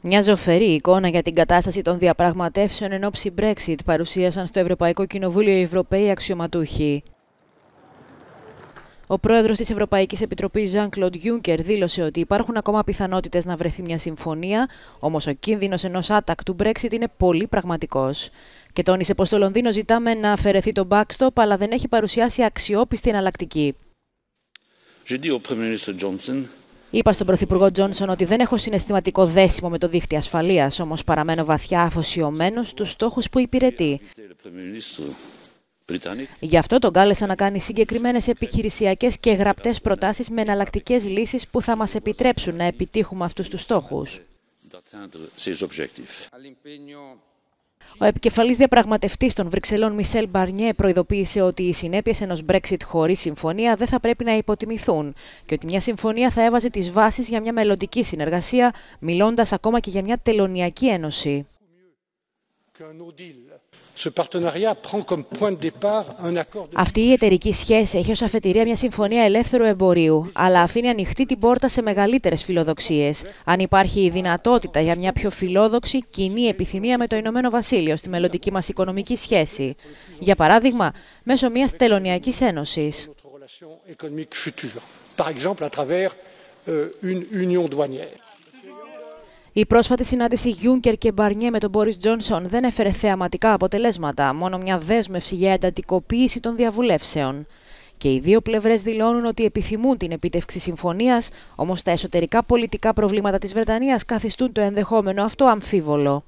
Μια ζωφερή εικόνα για την κατάσταση των διαπραγματεύσεων εν ώψη Brexit παρουσίασαν στο Ευρωπαϊκό Κοινοβούλιο οι Ευρωπαίοι αξιωματούχοι. Ο πρόεδρος της Ευρωπαϊκής Επιτροπής, Ζαν Κλοντ Juncker, δήλωσε ότι υπάρχουν ακόμα πιθανότητες να βρεθεί μια συμφωνία, όμως ο κίνδυνος ενός άτακτου Brexit είναι πολύ πραγματικός. Και τόνισε πως το Λονδίνο ζητάμε να αφαιρεθεί το backstop, αλλά δεν έχει παρουσιάσει αξιόπιστη εναλλακτική. Είπα στον Πρωθυπουργό Τζόνσον ότι δεν έχω συναισθηματικό δέσιμο με το δίχτυ ασφαλείας, όμως παραμένω βαθιά αφοσιωμένος στους στόχους που υπηρετεί. Γι' αυτό τον κάλεσα να κάνει συγκεκριμένες επιχειρησιακές και γραπτές προτάσεις με εναλλακτικές λύσεις που θα μας επιτρέψουν να επιτύχουμε αυτούς τους στόχους. Ο επικεφαλής διαπραγματευτής των Βρυξελών, Μισελ Μπαρνιέ, προειδοποίησε ότι οι συνέπειες ενός Brexit χωρίς συμφωνία δεν θα πρέπει να υποτιμηθούν και ότι μια συμφωνία θα έβαζε τις βάσεις για μια μελλοντική συνεργασία, μιλώντας ακόμα και για μια τελωνιακή ένωση. Αυτή η εταιρική σχέση έχει ως αφετηρία μια συμφωνία ελεύθερου εμπορίου, αλλά αφήνει ανοιχτή την πόρτα σε μεγαλύτερες φιλοδοξίες, αν υπάρχει η δυνατότητα για μια πιο φιλόδοξη κοινή επιθυμία με το Ηνωμένο Βασίλειο στη μελλοντική μας οικονομική σχέση. Για παράδειγμα, μέσω μιας τελωνιακής ένωσης. Par exemple, à travers euh, une union η πρόσφατη συνάντηση Γιούνκερ και Μπαρνιέ με τον Μπόρι Τζόνσον δεν έφερε θεαματικά αποτελέσματα, μόνο μια δέσμευση για εντατικοποίηση των διαβουλεύσεων. Και οι δύο πλευρές δηλώνουν ότι επιθυμούν την επίτευξη συμφωνίας, όμως τα εσωτερικά πολιτικά προβλήματα της Βρετανίας καθιστούν το ενδεχόμενο αυτό αμφίβολο.